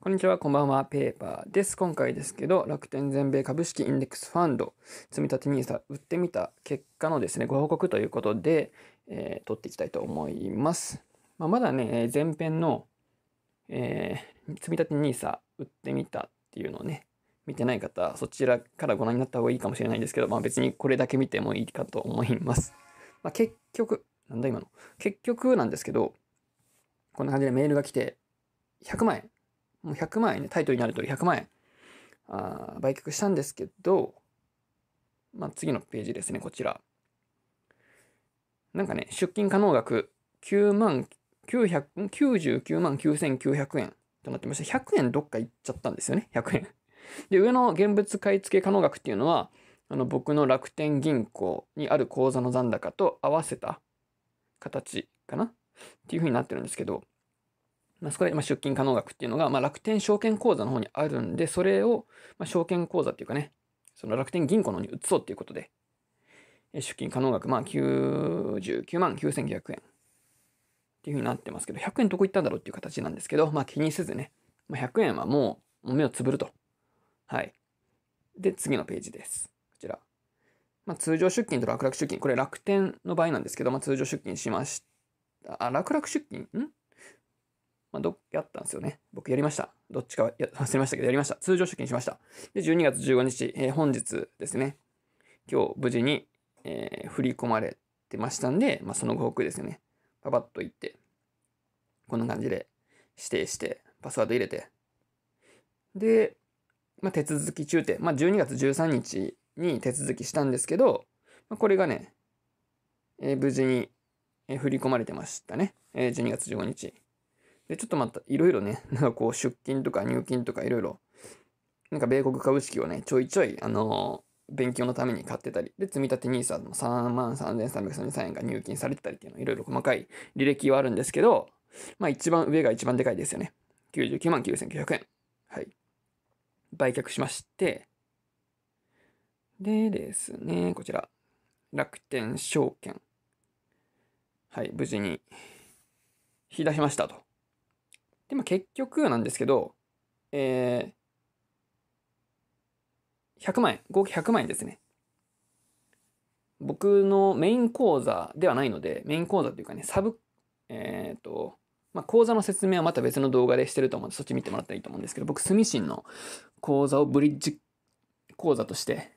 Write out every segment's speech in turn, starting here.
こんにちは、こんばんは、ペーパーです。今回ですけど、楽天全米株式インデックスファンド、積立 NISA 売ってみた結果のですね、ご報告ということで、えー、撮っていきたいと思います。まあ、まだね、前編の、えー、積立 NISA 売ってみたっていうのをね、見てない方、そちらからご覧になった方がいいかもしれないんですけど、まあ別にこれだけ見てもいいかと思います。まあ結局、なんだ今の。結局なんですけど、こんな感じでメールが来て、100万円もう100万円ね、タイトルにあるとり100万円、あ売却したんですけど、まあ、次のページですね、こちら。なんかね、出金可能額9万99万9900円となってまして、100円どっか行っちゃったんですよね、100円。で、上の現物買付可能額っていうのは、あの、僕の楽天銀行にある口座の残高と合わせた形かなっていうふうになってるんですけど、まあ、そこまあ、出金可能額っていうのが、まあ、楽天証券口座の方にあるんで、それを、まあ、証券口座っていうかね、その楽天銀行の方に移そうっていうことで、出金可能額、まあ、99万9900円っていうふうになってますけど、100円どこ行ったんだろうっていう形なんですけど、まあ、気にせずね、まあ、100円はもう、もう目をつぶると。はい。で、次のページです。こちら。まあ、通常出金と楽々出金。これ楽天の場合なんですけど、まあ、通常出金しました。あ、楽々出金んまあ、どっやったんですよね。僕やりました。どっちかは 忘れましたけど、やりました。通常出勤しました。で、12月15日、えー、本日ですね。今日無事に、えー、振り込まれてましたんで、まあ、その後、報ですよね。パパッと行って、こんな感じで指定して、パスワード入れて。で、まあ、手続き中って、まあ、12月13日に手続きしたんですけど、まあ、これがね、えー、無事に、え振り込まれてましたね。え12月15日。で、ちょっとまた、いろいろね、なんかこう、出金とか入金とかいろいろ、なんか米国株式をね、ちょいちょい、あのー、勉強のために買ってたり、で、積立 NISA の3万3333円が入金されてたりっていうの、いろいろ細かい履歴はあるんですけど、まあ一番上が一番でかいですよね。99万9900円。はい。売却しまして、でですね、こちら。楽天証券。はい、無事に、引き出しましたと。でも結局なんですけど、えー、100万円、合計100万円ですね。僕のメイン講座ではないので、メイン講座というかね、サブ、えっ、ー、と、まあ、講座の説明はまた別の動画でしてると思うんで、そっち見てもらったらいいと思うんですけど、僕、住信の講座をブリッジ講座として、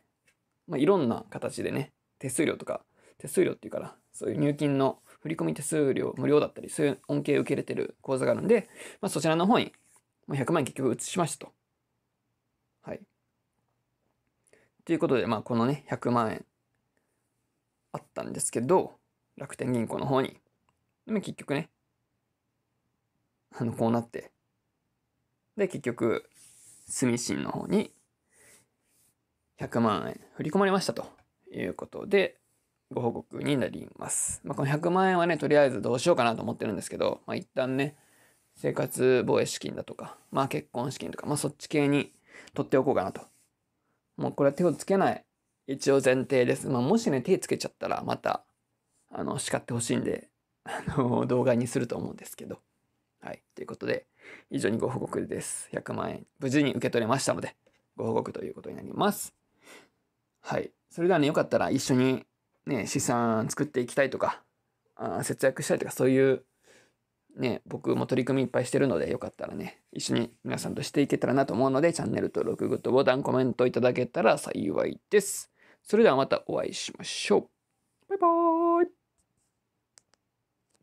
まあ、いろんな形でね、手数料とか、手数料っていうから、そういう入金の振込手数料無料だったり、そういう恩恵を受けれてる口座があるんで、まあ、そちらの方に100万円結局移しましたと。はい。ということで、まあ、このね、100万円あったんですけど、楽天銀行の方に。でも結局ね、あの、こうなって。で、結局、住信の方に100万円振り込まれましたということで、ご報告になります。まあ、この100万円はね、とりあえずどうしようかなと思ってるんですけど、まあ、一旦ね、生活防衛資金だとか、まあ、結婚資金とか、まあ、そっち系に取っておこうかなと。もうこれは手をつけない。一応前提です。まあ、もしね、手つけちゃったら、また、あの、叱ってほしいんで、あの、動画にすると思うんですけど。はい。ということで、以上にご報告です。100万円、無事に受け取れましたので、ご報告ということになります。はい。それではね、よかったら一緒にね、資産作っていきたいとか、あ節約したいとか、そういう、ね、僕も取り組みいっぱいしてるので、よかったらね、一緒に皆さんとしていけたらなと思うので、チャンネル登録、グッドボタン、コメントいただけたら幸いです。それではまたお会いしましょう。バイバーイ。